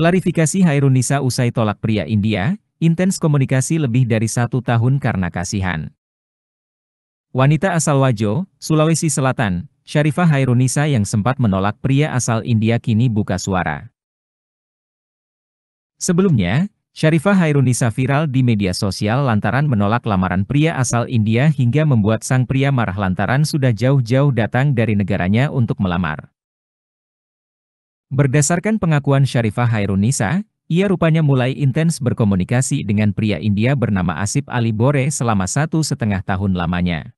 Klarifikasi Hairunisa usai tolak pria India, intens komunikasi lebih dari satu tahun karena kasihan. Wanita asal Wajo, Sulawesi Selatan, Syarifah Hairunisa yang sempat menolak pria asal India kini buka suara. Sebelumnya, Syarifah Hairunisa viral di media sosial lantaran menolak lamaran pria asal India hingga membuat sang pria marah lantaran sudah jauh-jauh datang dari negaranya untuk melamar. Berdasarkan pengakuan Syarifah Hairunisa, ia rupanya mulai intens berkomunikasi dengan pria India bernama Asip Ali Bore selama satu setengah tahun lamanya.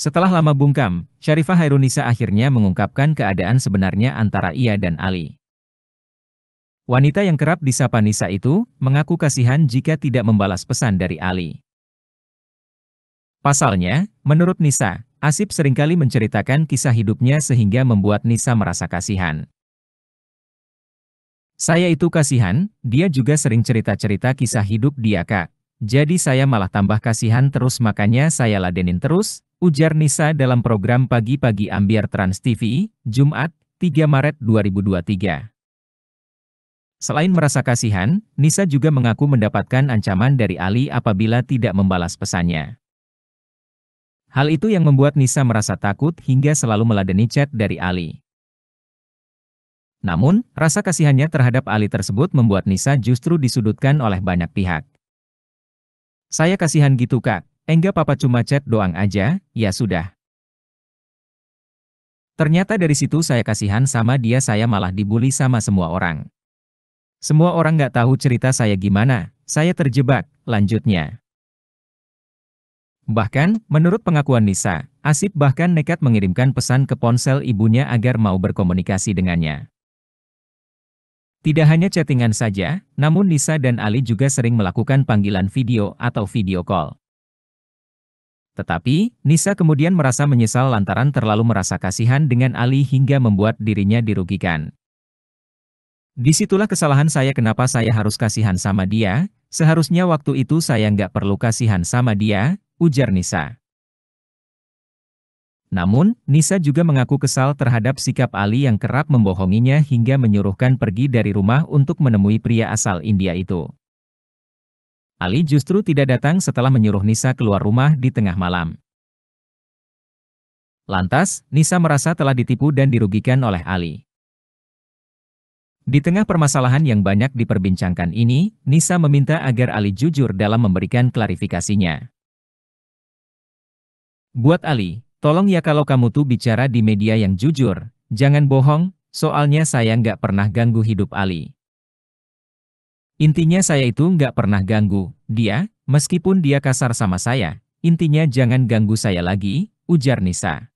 Setelah lama bungkam, Syarifah Hairunisa akhirnya mengungkapkan keadaan sebenarnya antara ia dan Ali. Wanita yang kerap disapa Nisa itu, mengaku kasihan jika tidak membalas pesan dari Ali. Pasalnya, menurut Nisa, Asip seringkali menceritakan kisah hidupnya sehingga membuat Nisa merasa kasihan. Saya itu kasihan, dia juga sering cerita-cerita kisah hidup dia kak. Jadi saya malah tambah kasihan terus makanya saya ladenin terus, ujar Nisa dalam program Pagi-Pagi Ambiar Trans TV, Jumat, 3 Maret 2023. Selain merasa kasihan, Nisa juga mengaku mendapatkan ancaman dari Ali apabila tidak membalas pesannya. Hal itu yang membuat Nisa merasa takut hingga selalu meladeni chat dari Ali. Namun, rasa kasihannya terhadap Ali tersebut membuat Nisa justru disudutkan oleh banyak pihak. Saya kasihan gitu kak, enggak papa cuma chat doang aja, ya sudah. Ternyata dari situ saya kasihan sama dia saya malah dibully sama semua orang. Semua orang nggak tahu cerita saya gimana, saya terjebak, lanjutnya. Bahkan, menurut pengakuan Nisa, Asib bahkan nekat mengirimkan pesan ke ponsel ibunya agar mau berkomunikasi dengannya. Tidak hanya chattingan saja, namun Nisa dan Ali juga sering melakukan panggilan video atau video call. Tetapi, Nisa kemudian merasa menyesal lantaran terlalu merasa kasihan dengan Ali hingga membuat dirinya dirugikan. Disitulah kesalahan saya kenapa saya harus kasihan sama dia, seharusnya waktu itu saya nggak perlu kasihan sama dia, ujar Nisa. Namun, Nisa juga mengaku kesal terhadap sikap Ali yang kerap membohonginya hingga menyuruhkan pergi dari rumah untuk menemui pria asal India itu. Ali justru tidak datang setelah menyuruh Nisa keluar rumah di tengah malam. Lantas, Nisa merasa telah ditipu dan dirugikan oleh Ali. Di tengah permasalahan yang banyak diperbincangkan ini, Nisa meminta agar Ali jujur dalam memberikan klarifikasinya. Buat Ali, tolong ya kalau kamu tuh bicara di media yang jujur, jangan bohong, soalnya saya nggak pernah ganggu hidup Ali. Intinya saya itu nggak pernah ganggu, dia, meskipun dia kasar sama saya, intinya jangan ganggu saya lagi, ujar Nisa.